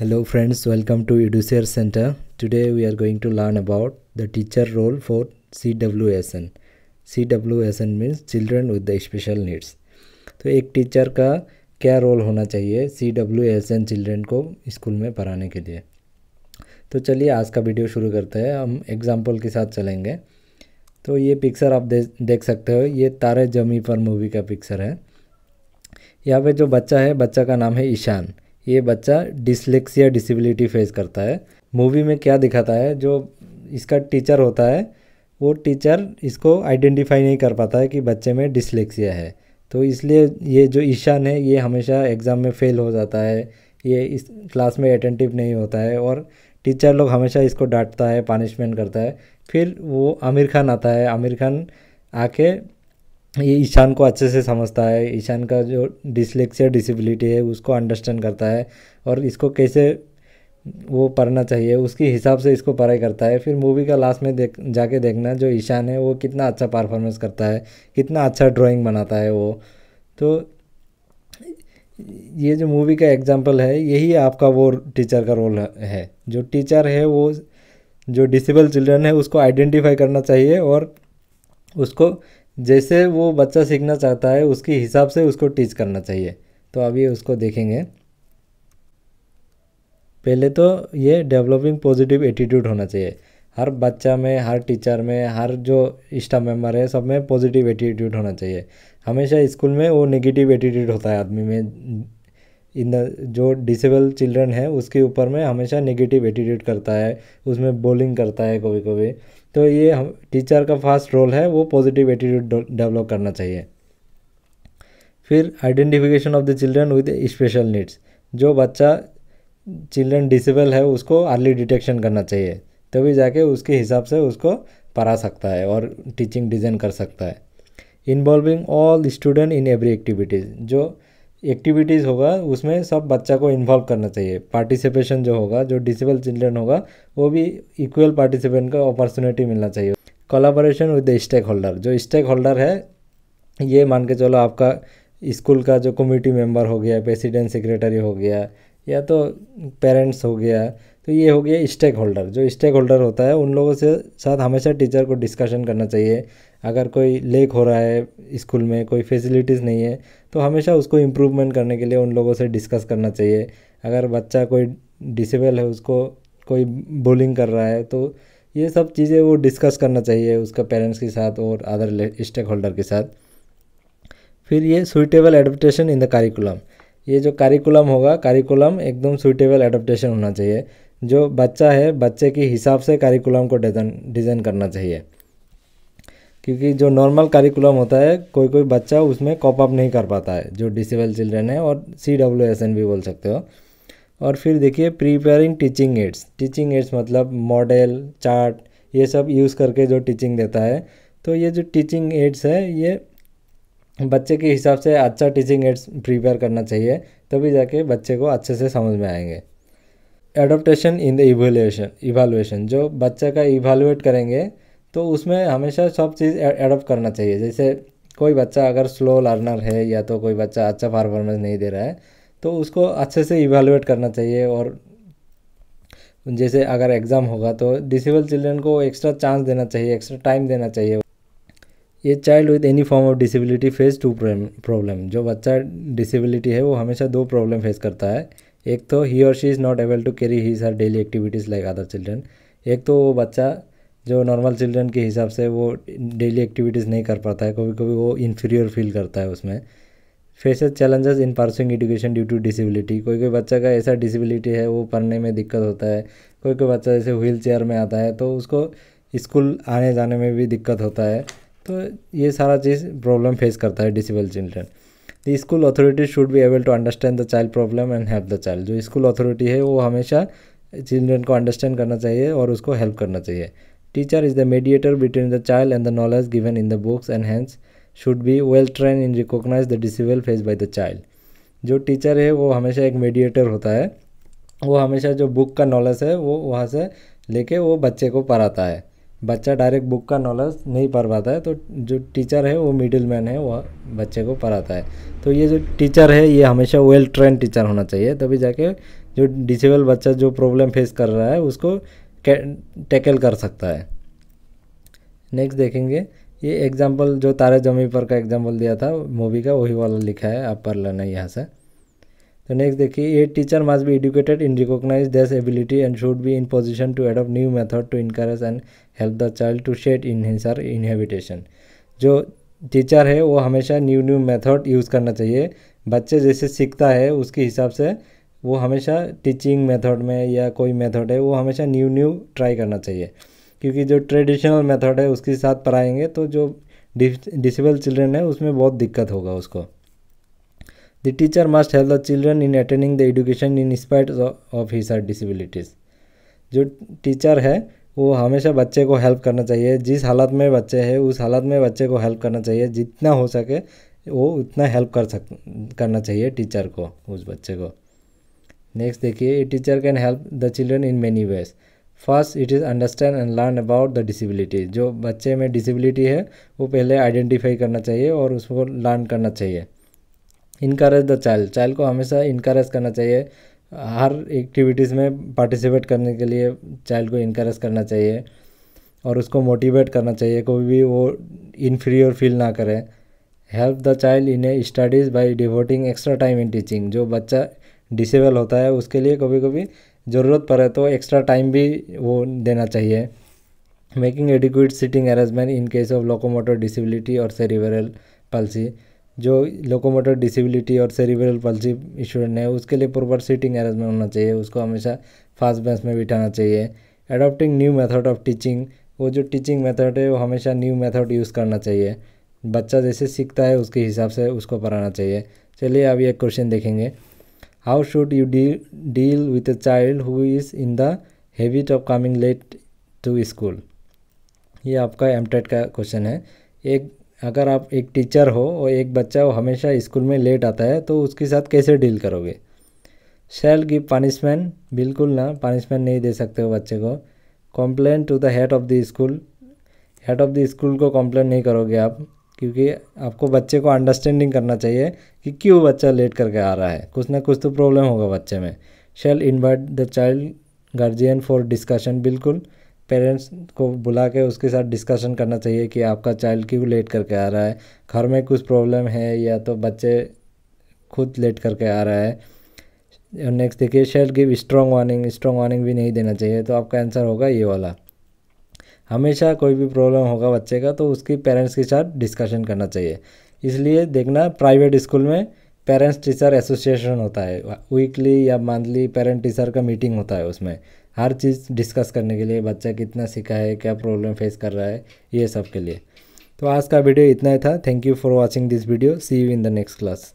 Hello friends, welcome to to Center. Today we are going to learn about the teacher role for CWSN. CWSN means children with the special needs. तो एक teacher का क्या role होना चाहिए C W S N children को school में पढ़ाने के लिए तो चलिए आज का वीडियो शुरू करते हैं हम एग्जाम्पल के साथ चलेंगे तो ये पिक्चर आप दे, देख सकते हो ये तारे जमी पर मूवी का पिक्चर है यहाँ पे जो बच्चा है बच्चा का नाम है ईशान ये बच्चा डिसलेक्सिया डिसेबिलिटी फेस करता है मूवी में क्या दिखाता है जो इसका टीचर होता है वो टीचर इसको आइडेंटिफाई नहीं कर पाता है कि बच्चे में डिसलेक्सिया है तो इसलिए ये जो ईशान है ये हमेशा एग्ज़ाम में फ़ेल हो जाता है ये इस क्लास में अटेंटिव नहीं होता है और टीचर लोग हमेशा इसको डांटता है पनिशमेंट करता है फिर वो आमिर खान आता है आमिर खान आके ये ईशान को अच्छे से समझता है ईशान का जो डिसलेक्सिया डिसेबिलिटी है उसको अंडरस्टैंड करता है और इसको कैसे वो पढ़ना चाहिए उसके हिसाब से इसको पढ़ाई करता है फिर मूवी का लास्ट में देख जाके देखना जो ईशान है वो कितना अच्छा परफॉर्मेंस करता है कितना अच्छा ड्राइंग बनाता है वो तो ये जो मूवी का एग्जांपल है यही आपका वो टीचर का रोल है जो टीचर है वो जो डिसेबल चिल्ड्रन है उसको आइडेंटिफाई करना चाहिए और उसको जैसे वो बच्चा सीखना चाहता है उसके हिसाब से उसको टीच करना चाहिए तो अभी उसको देखेंगे पहले तो ये डेवलपिंग पॉजिटिव एटीट्यूड होना चाहिए हर बच्चा में हर टीचर में हर जो स्टाफ मेम्बर है सब में पॉजिटिव एटीट्यूड होना चाहिए हमेशा स्कूल में वो नेगेटिव एटीट्यूड होता है आदमी में इन जो डिसेबल चिल्ड्रन है उसके ऊपर में हमेशा नेगेटिव एटीट्यूड करता है उसमें बोलिंग करता है कभी कभी तो ये हम टीचर का फर्स्ट रोल है वो पॉजिटिव एटीट्यूड डेवलप करना चाहिए फिर identification of the children with special needs जो बच्चा चिल्ड्रन डिसेबल है उसको अर्ली डिटेक्शन करना चाहिए तभी जाके उसके हिसाब से उसको पढ़ा सकता है और टीचिंग डिज़ाइन कर सकता है involving all student in every activities जो एक्टिविटीज़ होगा उसमें सब बच्चा को इन्वॉल्व करना चाहिए पार्टिसिपेशन जो होगा जो डिसेबल चिल्ड्रन होगा वो भी इक्वल पार्टिसिपेंट का अपॉर्चुनिटी मिलना चाहिए collaboration with the stakeholder जो स्टेक होल्डर है ये मान के चलो आपका स्कूल का जो कमेटी मेंबर हो गया प्रेसिडेंट सेक्रेटरी हो गया या तो पेरेंट्स हो गया तो ये हो गया स्टेक होल्डर जो स्टेक होल्डर होता है उन लोगों से साथ हमेशा टीचर को डिस्कशन करना चाहिए अगर कोई लेक हो रहा है स्कूल में कोई फैसिलिटीज़ नहीं है तो हमेशा उसको इम्प्रूवमेंट करने के लिए उन लोगों से डिस्कस करना चाहिए अगर बच्चा कोई डिसेबल है उसको कोई बोलिंग कर रहा है तो ये सब चीज़ें वो डिस्कस करना चाहिए उसका पेरेंट्स के साथ और अदर स्टेक होल्डर के साथ फिर ये suitable adaptation in the curriculum ये जो कारिकुलम होगा कारिकुलम एकदम सुइटेबल एडप्टेशन होना चाहिए जो बच्चा है बच्चे के हिसाब से कारिकुलम को डिज़ाइन डिज़ाइन करना चाहिए क्योंकि जो नॉर्मल करिकुलम होता है कोई कोई बच्चा उसमें कॉप अप नहीं कर पाता है जो डिसेबल चिल्ड्रेन है और सी डब्ल्यू एस एन भी बोल सकते हो और फिर देखिए preparing teaching aids teaching aids मतलब मॉडल चार्ट ये सब यूज़ करके जो टीचिंग देता है तो ये जो टीचिंग एड्स है ये बच्चे के हिसाब से अच्छा टीचिंग एड्स प्रिपेयर करना चाहिए तभी जाके बच्चे को अच्छे से समझ में आएंगे adaptation in the evaluation evaluation जो बच्चे का इवालुएट करेंगे तो उसमें हमेशा सब चीज़ एडोप्ट करना चाहिए जैसे कोई बच्चा अगर स्लो लर्नर है या तो कोई बच्चा अच्छा परफॉर्मेंस नहीं दे रहा है तो उसको अच्छे से इवेलुएट करना चाहिए और जैसे अगर एग्ज़ाम होगा तो डिसेबल चिल्ड्रन को एक्स्ट्रा चांस देना चाहिए एक्स्ट्रा टाइम देना चाहिए ये child with any form of disability face to problem जो बच्चा डिसेबिलिटी है वो हमेशा दो प्रॉब्लम फेस करता है एक तो ही और she is not able to carry his her daily activities like other children एक तो वो बच्चा जो नॉर्मल चिल्ड्रन के हिसाब से वो डेली एक्टिविटीज़ नहीं कर पाता है कभी कभी वो इन्फीरियर फील करता है उसमें faces challenges in pursuing education due to disability कोई कोई बच्चा का ऐसा डिसेबिलिटी है वो पढ़ने में दिक्कत होता है कोई कोई बच्चा जैसे व्हील चेयर में आता है तो उसको स्कूल आने जाने में भी दिक्कत होता है तो ये सारा चीज़ प्रॉब्लम फेस करता है disable children the school authority should be able to understand the child problem and help the child जो स्कूल अथॉरिटी है वो हमेशा चिल्ड्रन को अंडरस्टैंड करना चाहिए और उसको हेल्प करना चाहिए Teacher is the mediator between the child and the knowledge given in the books and hence should be well trained in recognize the disable face by the child. जो teacher है वो हमेशा एक मेडिएटर होता है वो हमेशा जो बुक का नॉलेज है वो वहाँ से लेके वो बच्चे को पढ़ाता है बच्चा डायरेक्ट बुक का नॉलेज नहीं पढ़ पाता है तो जो टीचर है वो मिडिल मैन है वह बच्चे को पढ़ाता है तो ये जो टीचर है ये हमेशा वेल ट्रेन टीचर होना चाहिए तभी जाके जो डिसेबल बच्चा जो प्रॉब्लम फेस कर रहा है उसको टैकल कर सकता है नेक्स्ट देखेंगे ये एग्जाम्पल जो तारे जमी पर का एग्जाम्पल दिया था मूवी का वही वाला लिखा है आप पढ़ लेना यहाँ से तो नेक्स्ट देखिए ये teacher must be educated in recognize this ability and should be in position to adopt new method to encourage and help the child to shed in his her inhibition जो टीचर है वो हमेशा न्यू न्यू मेथड यूज़ करना चाहिए बच्चे जैसे सीखता है उसके हिसाब से वो हमेशा टीचिंग मेथड में या कोई मेथड है वो हमेशा न्यू न्यू ट्राई करना चाहिए क्योंकि जो ट्रेडिशनल मेथड है उसके साथ पढ़ाएंगे तो जो डिसेबल चिल्ड्रेन है उसमें बहुत दिक्कत होगा उसको the teacher must help the children in attending the education in spite of his disabilities जो टीचर है वो हमेशा बच्चे को हेल्प करना चाहिए जिस हालत में बच्चे हैं उस हालत में बच्चे को हेल्प करना चाहिए जितना हो सके वो उतना हेल्प कर सक करना चाहिए टीचर को उस बच्चे को नेक्स्ट देखिए teacher can help the children in many ways first it is understand and learn about the disability जो बच्चे में डिसबिलिटी है वो पहले आइडेंटिफाई करना चाहिए और उसको लर्न करना चाहिए इनकरेज द चाइल्ड चाइल्ड को हमेशा इनकरेज करना चाहिए हर एक्टिविटीज़ में पार्टिसिपेट करने के लिए चाइल्ड को इनकरेज करना चाहिए और उसको मोटिवेट करना चाहिए कोई भी वो इन्फीरियर फील ना करे help the child in a studies by devoting extra time in teaching जो बच्चा डिसेबल होता है उसके लिए कभी कभी ज़रूरत पड़े तो एक्स्ट्रा टाइम भी वो देना चाहिए making adequate seating arrangement in case of locomotor disability और सेरिवरल पल्सी जो लोकोमोटर डिसेबिलिटी और सेरिवरल पल्सी स्टूडेंट है उसके लिए प्रॉपर सीटिंग अरेंजमेंट होना चाहिए उसको हमेशा फास्ट बेंच में बिठाना चाहिए adopting new method of teaching वो जो टीचिंग मेथड है वो हमेशा न्यू मेथड यूज़ करना चाहिए बच्चा जैसे सीखता है उसके हिसाब से उसको पढ़ाना चाहिए चलिए अब एक क्वेश्चन देखेंगे How should you deal, deal with a child who is in the habit of coming late to school? ये आपका एम का क्वेश्चन है एक अगर आप एक टीचर हो और एक बच्चा वो हमेशा स्कूल में लेट आता है तो उसके साथ कैसे डील करोगे शैल गिव पनिशमेंट बिल्कुल ना पनिशमेंट नहीं दे सकते हो बच्चे को complain to the head of the school head of the school को कॉम्प्लेन नहीं करोगे आप क्योंकि आपको बच्चे को अंडरस्टैंडिंग करना चाहिए कि क्यों बच्चा लेट करके आ रहा है कुछ ना कुछ तो प्रॉब्लम होगा बच्चे में shall invite the child guardian for discussion बिल्कुल पेरेंट्स को बुला के उसके साथ डिस्कशन करना चाहिए कि आपका चाइल्ड क्यों लेट करके आ रहा है घर में कुछ प्रॉब्लम है या तो बच्चे खुद लेट करके आ रहा है नेक्स्ट देखिए shall give strong warning strong warning भी नहीं देना चाहिए तो आपका आंसर होगा ये वाला हमेशा कोई भी प्रॉब्लम होगा बच्चे का तो उसकी पेरेंट्स के साथ डिस्कशन करना चाहिए इसलिए देखना प्राइवेट स्कूल में पेरेंट्स टीचर एसोसिएशन होता है वीकली या मंथली पेरेंट टीचर का मीटिंग होता है उसमें हर चीज़ डिस्कस करने के लिए बच्चा कितना सीखा है क्या प्रॉब्लम फेस कर रहा है ये सब के लिए तो आज का वीडियो इतना ही था thank you for watching this video see you in the next class